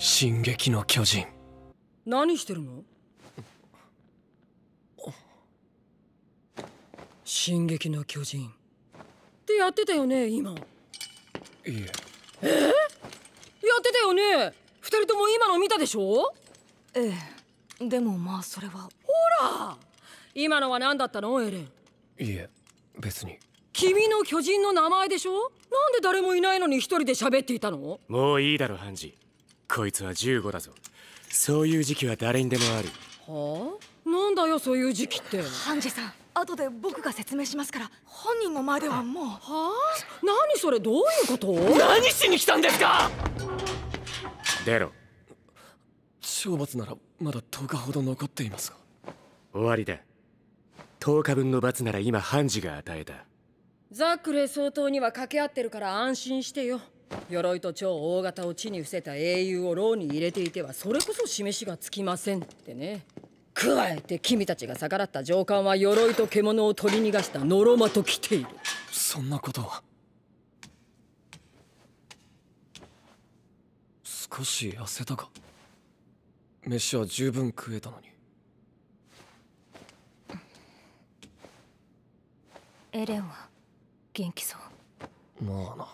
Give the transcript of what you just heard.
進撃の巨人何してるの進撃の巨人ってやってたよね今いええー、やってたよね二人とも今の見たでしょええでもまあそれはほら今のは何だったのエレンいえ別に君の巨人の名前でしょなんで誰もいないのに一人で喋っていたのもういいだろハンジこいつは15だぞそういう時期は誰にでもあるはあなんだよそういう時期ってハンジさん後で僕が説明しますから本人の前ではもうはあ何それどういうこと何しに来たんですか出ろ懲罰ならまだ10日ほど残っていますが終わりだ10日分の罰なら今ハンジが与えたザックレイ総統には掛け合ってるから安心してよ鎧と超大型を地に伏せた英雄を牢に入れていてはそれこそ示しがつきませんってね加えて君たちが逆らった上官は鎧と獣を取り逃がしたノロマと来ているそんなことは少し痩せたか飯は十分食えたのにエレンは元気そうまあな